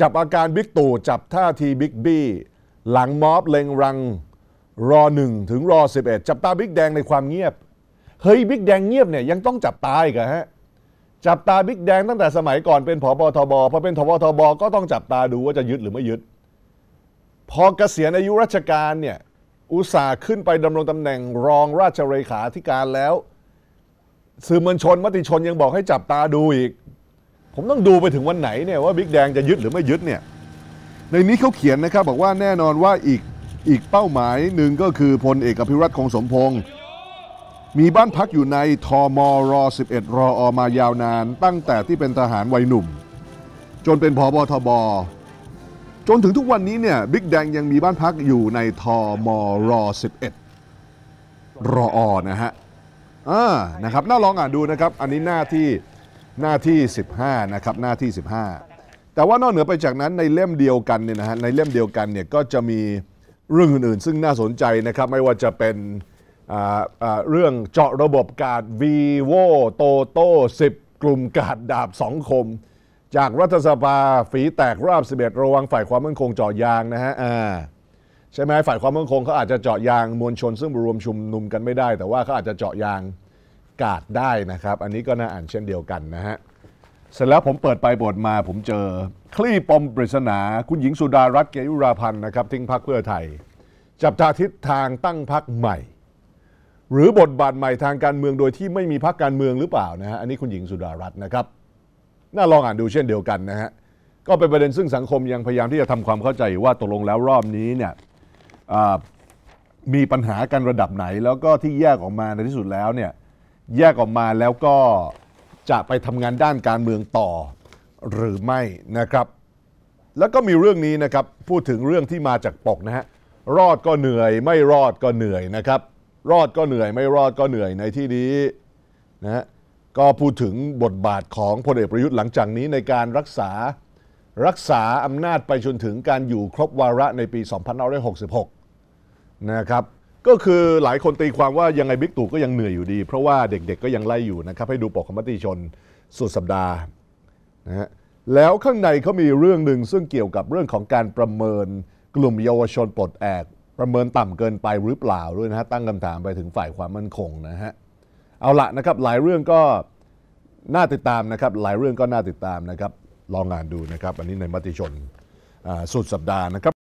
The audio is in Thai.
จับอาการบิ๊กตู่จับท่าทีบิ๊กบี้หลังม็อบเลงรังรอหนึ่งถึงรอสิบเอ็ดจับตาบิ๊กแดงในความเงียบ เฮ้ย บิ๊กแดงเงียบเนี่ยยังต้องจับตาอีกฮะจับตาบิ๊กแดงตั้งแต่สมัยก่อนเป็นผบทบพอเป็นทบทบ ก็ต้องจับตาดูว่าจะยึด หรือไม่ยึด พอเกษียณอายุราชการเนี่ยอุตส่าห์ขึ้นไปดำรงตำแหน่งรองราชเลขาธิการแล้ว สื่อมวลชนมติชนยังบอกให้จับตาดูอีกผมต้องดูไปถึงวันไหนเนี่ยว่าบิ๊กแดงจะยึดหรือไม่ยึดเนี่ย ในนี้เขาเขียนนะครับ บอกว่าแน่นอนว่าอีกอีกเป้าหมายหนึ่งก็คือพลเอกอภิรัตคงสมพงศ์มีบ้านพักอยู่ใน ทมร11รออมายาวนาน ตั้งแต่ที่เป็นทหารวัยหนุ่ม จนเป็นพบทบ จนถึงทุกวันนี้เนี่ยบิ๊กแดงยังมีบ้านพักอยู่ใน ทมร11รออนะฮะอ่านะครับน่าลองอ่านดูนะครับอันนี้หน้าที่หน้าที่ 15 นะครับ หน้าที่ 15 แต่ว่านอกเหนือไปจากนั้นในเล่มเดียวกันเนี่ยนะฮะ ในเล่มเดียวกันเนี่ยก็จะมีเรื่องอื่น ๆ ซึ่งน่าสนใจนะครับไม่ว่าจะเป็นเรื่องเจาะระบบการ vivo toto 10 กลุ่มกาดดาบสองคม จากรัฐสภาฝีแตกราบสิบเอ็ดระวังฝ่ายความมั่นคงเจาะยางนะฮะใช่ไหมฝ่ายความมั่นคงเขาอาจจะเจาะยางมวลชนซึ่งรวมชุมนุมกันไม่ได้ แต่ว่าเขาอาจจะเจาะยางกาดได้นะครับ อันนี้ก็น่าอ่านเช่นเดียวกันนะฮะเสร็จแล้วผมเปิดไปบทมาผมเจอคลี่ปมปริศนาคุณหญิงสุดารัตน์เกยุราพันธ์นะครับทิ้งพักเพื่อไทย จับตาทิศทางตั้งพักใหม่ หรือบทบาทใหม่ทาง การเมืองโดยที่ไม่มีพักการเมืองหรือเปล่านะฮะอันนี้คุณหญิงสุดารัตน์นะครับน่าลองอ่านดูเช่นเดียวกันนะฮะก็เป็นประเด็นซึ่งสังคมยังพยายามที่จะทำความเข้าใจว่าตกลงแล้วรอบนี้เนี่ยมีปัญหากันระดับไหนแล้วก็ที่แยกออกมาในที่สุดแล้วเนี่ยแยกออกมาแล้วก็จะไปทำงานด้านการเมืองต่อหรือไม่นะครับ แล้วก็มีเรื่องนี้นะครับพูดถึงเรื่องที่มาจากปกนะฮะรอดก็เหนื่อยไม่รอดก็เหนื่อยนะครับ รอดก็เหนื่อยไม่รอดก็เหนื่อยในที่นี้นะฮะก็พูดถึงบทบาทของพลเอกประยุทธ์หลังจากนี้ในการรักษารักษาอำนาจไปจนถึงการอยู่ครบวาระในปี2566 นะครับก็คือหลายคนตีความว่ายังไงบิ๊กตู่ก็ยังเหนื่อยอยู่ดี เพราะว่าเด็กๆก็ยังไล่อยู่นะครับให้ดูปกคมติชนสุดสัปดาห์นะฮะแล้วข้างในเขามีเรื่องหนึ่งซึ่งเกี่ยวกับเรื่องของการประเมินกลุ่มเยาวชนปลดแอกประเมินต่ำเกินไปหรือเปล่าด้วยนะฮะตั้งคำถามไปถึงฝ่ายความมั่นคงนะฮะเอาละนะครับหลายเรื่องก็น่าติดตามนะครับหลายเรื่องก็น่าติดตามนะครับลองงานดูนะครับ อันนี้ในมติชนสุดสัปดาห์นะครับ